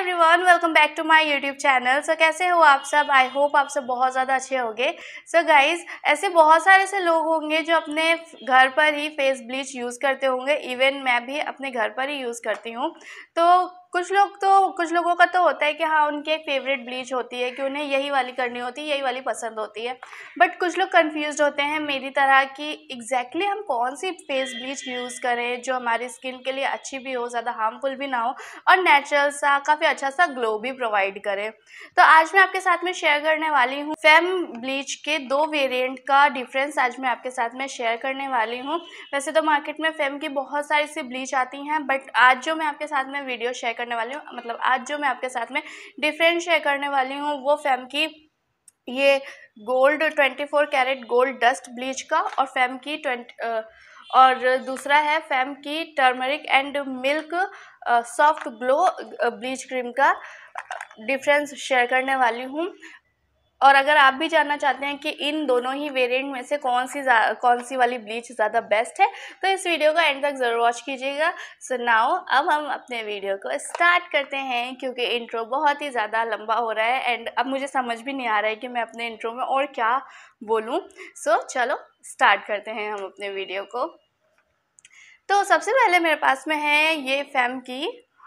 Everyone welcome back to my YouTube channel so कैसे हो आप सब आई होप आप सब बहुत ज़्यादा अच्छे होंगे सो गाइस ऐसे बहुत सारे ऐसे लोग होंगे जो अपने घर पर ही फेस ब्लीच यूज़ करते होंगे इवन मैं भी अपने घर पर ही यूज़ करती हूँ तो कुछ लोग तो कुछ लोगों का तो होता है कि हाँ उनकी एक फेवरेट ब्लीच होती है कि उन्हें यही वाली करनी होती है यही वाली पसंद होती है बट कुछ लोग कंफ्यूज होते हैं मेरी तरह कि एग्जैक्टली exactly हम कौन सी फेस ब्लीच यूज़ करें जो हमारी स्किन के लिए अच्छी भी हो ज़्यादा हार्मफुल भी ना हो और नेचुरल सा काफ़ी अच्छा सा ग्लो भी प्रोवाइड करें तो आज मैं आपके साथ में शेयर करने वाली हूँ फेम ब्लीच के दो वेरियंट का डिफरेंस आज मैं आपके साथ में शेयर करने वाली हूँ वैसे तो मार्केट में फेम की बहुत सारी सी ब्लीच आती हैं बट आज जो मैं आपके साथ में वीडियो शेयर करने वाली हूँ मतलब आज जो मैं आपके साथ में डिफरेंट शेयर करने वाली हूँ वो फैम की ये gold twenty four carat gold dust bleach का और फैम की ट्वेंटी और दूसरा है फैम की turmeric and milk soft glow bleach cream का डिफरेंस शेयर करने वाली हूँ और अगर आप भी जानना चाहते हैं कि इन दोनों ही वेरिएंट में से कौन सी कौन सी वाली ब्लीच ज़्यादा बेस्ट है तो इस वीडियो को एंड तक ज़रूर वॉच कीजिएगा सो so नाउ अब हम अपने वीडियो को स्टार्ट करते हैं क्योंकि इंट्रो बहुत ही ज़्यादा लंबा हो रहा है एंड अब मुझे समझ भी नहीं आ रहा है कि मैं अपने इंट्रो में और क्या बोलूँ सो so, चलो स्टार्ट करते हैं हम अपने वीडियो को तो सबसे पहले मेरे पास में है ये फैम की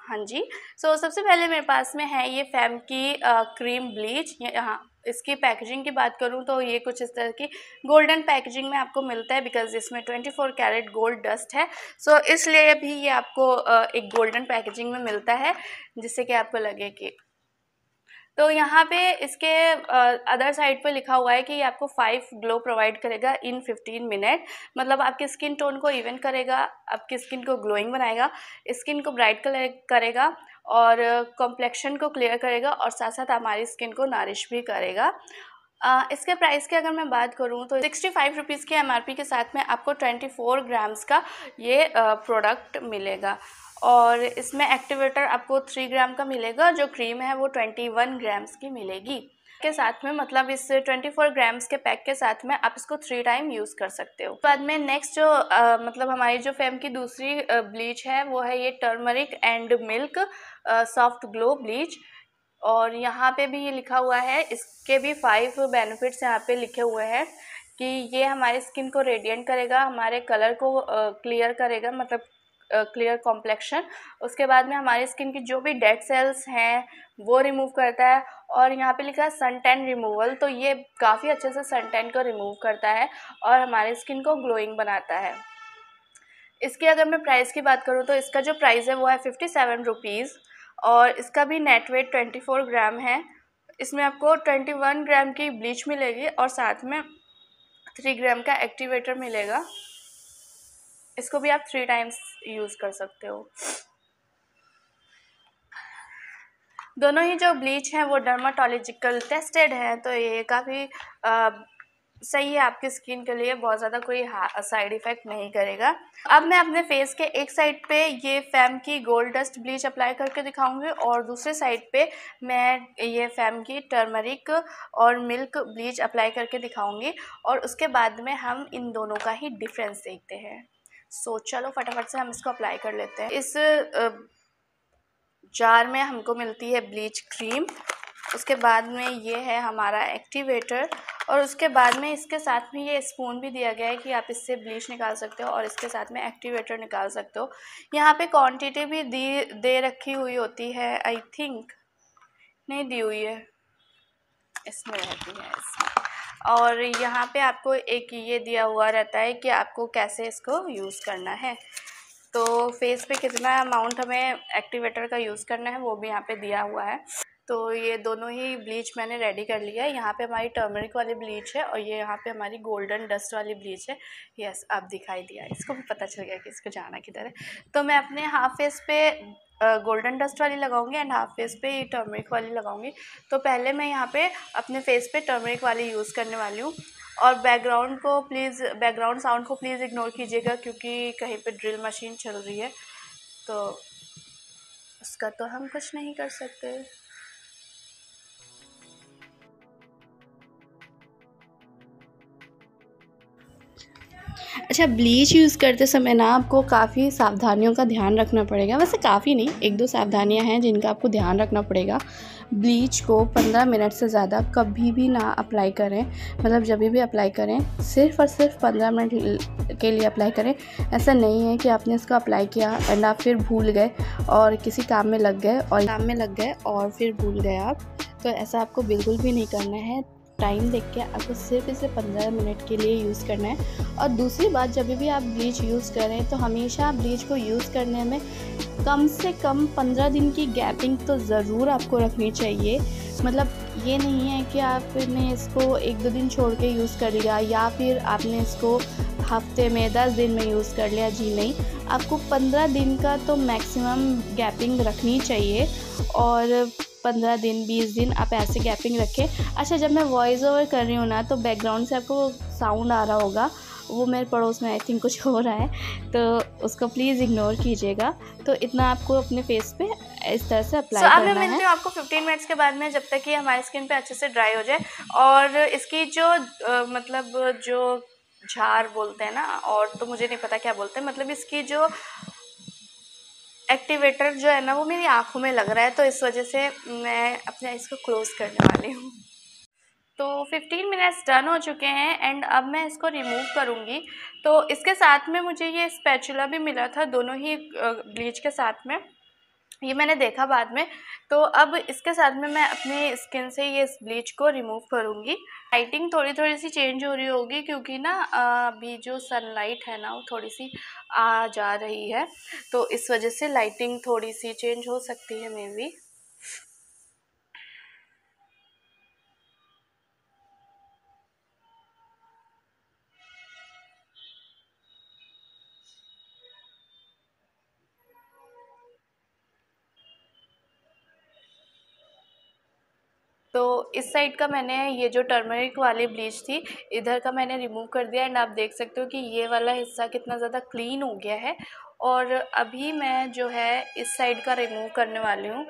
हाँ जी सो so, सबसे पहले मेरे पास में है ये फैम की आ, क्रीम ब्लीच यहाँ इसकी पैकेजिंग की बात करूँ तो ये कुछ इस तरह की गोल्डन पैकेजिंग में आपको मिलता है बिकॉज इसमें 24 कैरेट गोल्ड डस्ट है सो so, इसलिए भी ये आपको एक गोल्डन पैकेजिंग में मिलता है जिससे कि आपको लगे कि तो यहाँ पे इसके अदर साइड पे लिखा हुआ है कि ये आपको फाइव ग्लो प्रोवाइड करेगा इन फिफ्टीन मिनट मतलब आपके स्किन टोन को इवन करेगा आपकी स्किन को ग्लोइंग बनाएगा स्किन को ब्राइट कलर करेगा और कॉम्प्लेक्शन को क्लियर करेगा और साथ साथ हमारी स्किन को नारिश भी करेगा Uh, इसके प्राइस की अगर मैं बात करूँ तो सिक्सटी फाइव रुपीज़ के एम के साथ में आपको ट्वेंटी फोर ग्राम्स का ये प्रोडक्ट मिलेगा और इसमें एक्टिवेटर आपको थ्री ग्राम का मिलेगा जो क्रीम है वो ट्वेंटी वन ग्राम्स की मिलेगी के साथ में मतलब इस ट्वेंटी फोर ग्राम्स के पैक के साथ में आप इसको थ्री टाइम यूज़ कर सकते हो बाद में नेक्स्ट जो आ, मतलब हमारी जो फेम की दूसरी ब्लीच है वो है ये turmeric and milk soft glow bleach और यहाँ पे भी ये लिखा हुआ है इसके भी फाइव बेनिफिट्स यहाँ पे लिखे हुए हैं कि ये हमारे स्किन को रेडिएंट करेगा हमारे कलर को क्लियर करेगा मतलब क्लियर कॉम्प्लेक्शन उसके बाद में हमारी स्किन की जो भी डेड सेल्स हैं वो रिमूव करता है और यहाँ पे लिखा है सन टैन रिमूवल तो ये काफ़ी अच्छे से सन टैन को रिमूव करता है और हमारे स्किन को ग्लोइंग बनाता है इसकी अगर मैं प्राइस की बात करूँ तो इसका जो प्राइस है वो है फिफ्टी सेवन रुपीज़ और इसका भी net weight twenty four gram है इसमें आपको ट्वेंटी वन ग्राम की ब्लीच मिलेगी और साथ में थ्री ग्राम का एक्टिवेटर मिलेगा इसको भी आप थ्री टाइम्स यूज़ कर सकते हो दोनों ही जो ब्लीच हैं वो डर्माटोलॉजिकल टेस्टेड हैं तो ये काफ़ी सही है आपकी स्किन के लिए बहुत ज़्यादा कोई साइड इफ़ेक्ट नहीं करेगा अब मैं अपने फेस के एक साइड पे ये फैम की गोल्ड डस्ट ब्लीच अप्लाई करके दिखाऊंगी और दूसरे साइड पे मैं ये फैम की टर्मरिक और मिल्क ब्लीच अप्लाई करके दिखाऊंगी और उसके बाद में हम इन दोनों का ही डिफरेंस देखते हैं सो चलो फटाफट से हम इसको अप्लाई कर लेते हैं इस जार में हमको मिलती है ब्लीच क्रीम उसके बाद में ये है हमारा एक्टिवेटर और उसके बाद में इसके साथ में ये स्पून भी दिया गया है कि आप इससे ब्लीच निकाल सकते हो और इसके साथ में एक्टिवेटर निकाल सकते हो यहाँ पे क्वांटिटी भी दी दे रखी हुई होती है आई थिंक नहीं दी हुई है इसमें रहती है इसमें और यहाँ पे आपको एक ये दिया हुआ रहता है कि आपको कैसे इसको यूज़ करना है तो फेस पे कितना अमाउंट हमें एक्टिवेटर का यूज़ करना है वो भी यहाँ पे दिया हुआ है तो ये दोनों ही ब्लीच मैंने रेडी कर लिया है यहाँ पे हमारी टर्मरिक वाली ब्लीच है और ये यहाँ पे हमारी गोल्डन डस्ट वाली ब्लीच है यस अब दिखाई दिया इसको भी पता चल गया कि इसको जाना किधर है तो मैं अपने हाफ फेस पे गोल्डन डस्ट वाली लगाऊंगी एंड हाफ फेस पे टर्मरिक वाली लगाऊंगी तो पहले मैं यहाँ पे अपने फेस पे टर्मरिक वाली यूज़ करने वाली हूँ और बैकग्राउंड को प्लीज़ बैकग्राउंड साउंड को प्लीज़ इग्नोर कीजिएगा क्योंकि कहीं पे ड्रिल मशीन चल रही है तो उसका तो हम कुछ नहीं कर सकते अच्छा ब्लीच यूज़ करते समय ना आपको काफ़ी सावधानियों का ध्यान रखना पड़ेगा वैसे काफ़ी नहीं एक दो सावधानियां हैं जिनका आपको ध्यान रखना पड़ेगा ब्लीच को 15 मिनट से ज़्यादा कभी भी ना अप्लाई करें मतलब जब भी अप्लाई करें सिर्फ और सिर्फ 15 मिनट के लिए अप्लाई करें ऐसा नहीं है कि आपने इसको अप्लाई किया एंड आप फिर भूल गए और किसी काम में लग गए और काम में लग गए और फिर भूल गए आप तो ऐसा आपको बिल्कुल भी नहीं करना है टाइम देख के आपको सिर्फ इसे पंद्रह मिनट के लिए यूज़ करना है और दूसरी बात जब भी आप ब्लीच यूज़ करें तो हमेशा ब्लीच को यूज़ करने में कम से कम पंद्रह दिन की गैपिंग तो ज़रूर आपको रखनी चाहिए मतलब ये नहीं है कि आपने इसको एक दो दिन छोड़ के यूज़ कर लिया या फिर आपने इसको हफ्ते में दस दिन में यूज़ कर लिया जी नहीं आपको पंद्रह दिन का तो मैक्सिमम गैपिंग रखनी चाहिए और पंद्रह दिन बीस दिन आप ऐसे गैपिंग रखें अच्छा जब मैं वॉइस ओवर कर रही हूँ ना तो बैकग्राउंड से आपको साउंड आ रहा होगा वो मेरे पड़ोस में आई थिंक कुछ हो रहा है तो उसको प्लीज़ इग्नोर कीजिएगा तो इतना आपको अपने फेस पे इस तरह से अप्लाई so, करना है। मिलती आपको 15 मिनट्स के बाद में जब तक कि हमारी स्किन पे अच्छे से ड्राई हो जाए और इसकी जो आ, मतलब जो झार बोलते हैं ना और तो मुझे नहीं पता क्या बोलते हैं मतलब इसकी जो एक्टिवेटर जो है ना वो मेरी आँखों में लग रहा है तो इस वजह से मैं अपने इसको क्लोज़ करने वाली हूँ तो 15 मिनट्स डन हो चुके हैं एंड अब मैं इसको रिमूव करूँगी तो इसके साथ में मुझे ये स्पैचुला भी मिला था दोनों ही ब्लीच के साथ में ये मैंने देखा बाद में तो अब इसके साथ में मैं अपने स्किन से ये इस ब्लीच को रिमूव करूँगी लाइटिंग थोड़ी थोड़ी सी चेंज हो रही होगी क्योंकि ना अभी जो सनलाइट है ना वो थोड़ी सी आ जा रही है तो इस वजह से लाइटिंग थोड़ी सी चेंज हो सकती है मे भी तो इस साइड का मैंने ये जो टर्मरिक वाली ब्लीच थी इधर का मैंने रिमूव कर दिया एंड आप देख सकते हो कि ये वाला हिस्सा कितना ज़्यादा क्लीन हो गया है और अभी मैं जो है इस साइड का रिमूव करने वाली हूँ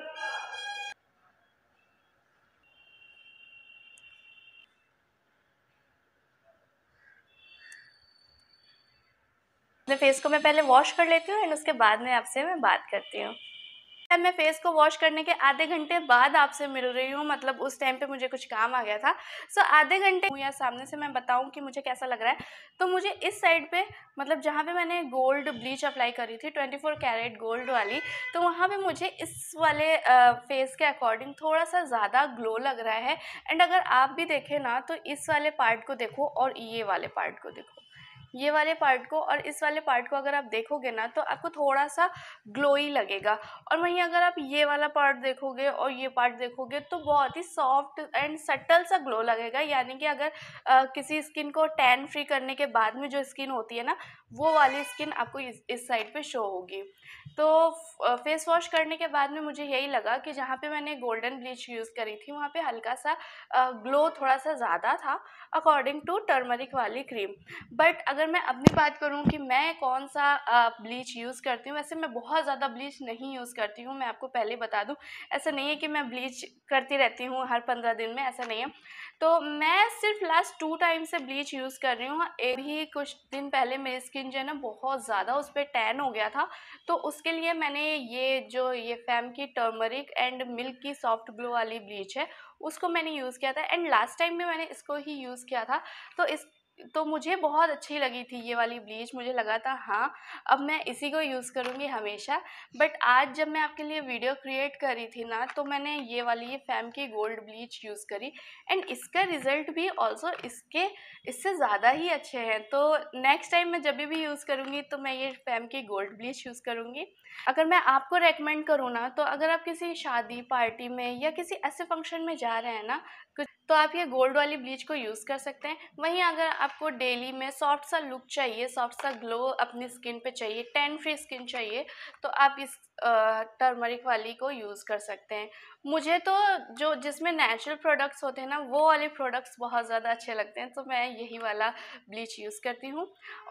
अपने फेस को मैं पहले वॉश कर लेती हूँ एंड उसके बाद में आपसे मैं बात करती हूँ मैं फेस को वॉश करने के आधे घंटे बाद आपसे मिल रही हूँ मतलब उस टाइम पे मुझे कुछ काम आ गया था सो so, आधे घंटे या सामने से मैं बताऊँ कि मुझे कैसा लग रहा है तो मुझे इस साइड पे मतलब जहाँ पे मैंने गोल्ड ब्लीच अप्लाई करी थी 24 कैरेट गोल्ड वाली तो वहाँ पे मुझे इस वाले फेस के अकॉर्डिंग थोड़ा सा ज़्यादा ग्लो लग रहा है एंड अगर आप भी देखें ना तो इस वाले पार्ट को देखो और ये वाले पार्ट को देखो ये वाले पार्ट को और इस वाले पार्ट को अगर आप देखोगे ना तो आपको थोड़ा सा ग्लोई लगेगा और वहीं अगर आप ये वाला पार्ट देखोगे और ये पार्ट देखोगे तो बहुत ही सॉफ्ट एंड सटल सा ग्लो लगेगा यानी कि अगर आ, किसी स्किन को टैन फ्री करने के बाद में जो स्किन होती है ना वो वाली स्किन आपको इस, इस साइड पर शो होगी तो फेस वॉश करने के बाद में मुझे यही लगा कि जहाँ पे मैंने गोल्डन ब्लीच यूज़ करी थी वहाँ पे हल्का सा ग्लो थोड़ा सा ज़्यादा था अकॉर्डिंग टू टर्मरिक वाली क्रीम बट अगर अगर मैं अपनी बात करूँ कि मैं कौन सा ब्लीच यूज़ करती हूँ वैसे मैं बहुत ज़्यादा ब्लीच नहीं यूज़ करती हूँ मैं आपको पहले बता दूँ ऐसा नहीं है कि मैं ब्लीच करती रहती हूँ हर पंद्रह दिन में ऐसा नहीं है तो मैं सिर्फ लास्ट टू टाइम से ब्लीच यूज़ कर रही हूँ एक ही कुछ दिन पहले मेरी स्किन जो है ना बहुत ज़्यादा उस पर टैन हो गया था तो उसके लिए मैंने ये जो ये फैम की टर्मरिक एंड मिल्क की सॉफ्ट ग्लो वाली ब्लीच है उसको मैंने यूज़ किया था एंड लास्ट टाइम भी मैंने इसको ही यूज़ किया था तो इस तो मुझे बहुत अच्छी लगी थी ये वाली ब्लीच मुझे लगा था हाँ अब मैं इसी को यूज़ करूँगी हमेशा बट आज जब मैं आपके लिए वीडियो क्रिएट कर रही थी ना तो मैंने ये वाली ये फैम की गोल्ड ब्लीच यूज़ करी एंड इसका रिज़ल्ट भी ऑल्सो इसके इससे ज़्यादा ही अच्छे हैं तो नेक्स्ट टाइम मैं जब भी यूज़ करूँगी तो मैं ये फैम की गोल्ड ब्लीच यूज़ करूँगी अगर मैं आपको रेकमेंड करूँ ना तो अगर आप किसी शादी पार्टी में या किसी ऐसे फंक्शन में जा रहे हैं ना कुछ तो आप ये गोल्ड वाली ब्लीच को यूज़ कर सकते हैं वहीं अगर आपको डेली में सॉफ्ट सा लुक चाहिए सॉफ्ट सा ग्लो अपनी स्किन पे चाहिए टेन फ्री स्किन चाहिए तो आप इस टर्मरिक वाली को यूज़ कर सकते हैं मुझे तो जो जिसमें नेचुरल प्रोडक्ट्स होते हैं ना वो वाले प्रोडक्ट्स बहुत ज़्यादा अच्छे लगते हैं तो मैं यही वाला ब्लीच यूज़ करती हूँ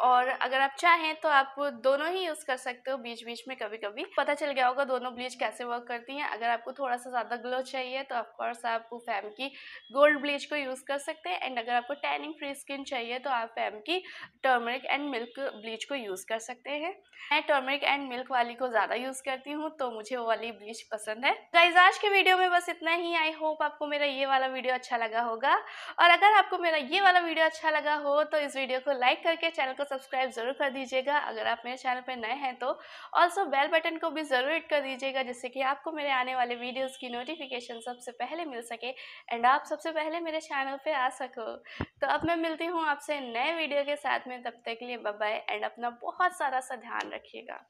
और अगर आप चाहें तो आप दोनों ही यूज़ कर सकते हो बीच बीच में कभी कभी पता चल गया होगा दोनों ब्लीच कैसे वर्क करती हैं अगर आपको थोड़ा सा ज़्यादा ग्लो चाहिए तो ऑफकोर्स आप फैम की गोल्ड ब्लीच को यूज़ कर सकते हैं एंड अगर आपको टैनिंग फ्री स्किन चाहिए तो आप फैम की टर्मरिक एंड मिल्क ब्लीच को यूज़ कर सकते हैं मैं टर्मरिक एंड मिल्क वाली को ज़्यादा यूज़ कर करती हूँ तो मुझे वो वाली ब्लीच पसंद है गाइज आज के वीडियो में बस इतना ही आई होप आपको मेरा ये वाला वीडियो अच्छा लगा होगा और अगर आपको मेरा ये वाला वीडियो अच्छा लगा हो तो इस वीडियो को लाइक करके चैनल को सब्सक्राइब ज़रूर कर दीजिएगा अगर आप मेरे चैनल पर नए हैं तो ऑल्सो बेल बटन को भी ज़रूर हिट कर दीजिएगा जिससे कि आपको मेरे आने वाले वीडियोज़ की नोटिफिकेशन सबसे पहले मिल सके एंड आप सबसे पहले मेरे चैनल पर आ सको तो अब मैं मिलती हूँ आपसे नए वीडियो के साथ में तब तक के लिए बाय एंड अपना बहुत सारा सा ध्यान रखिएगा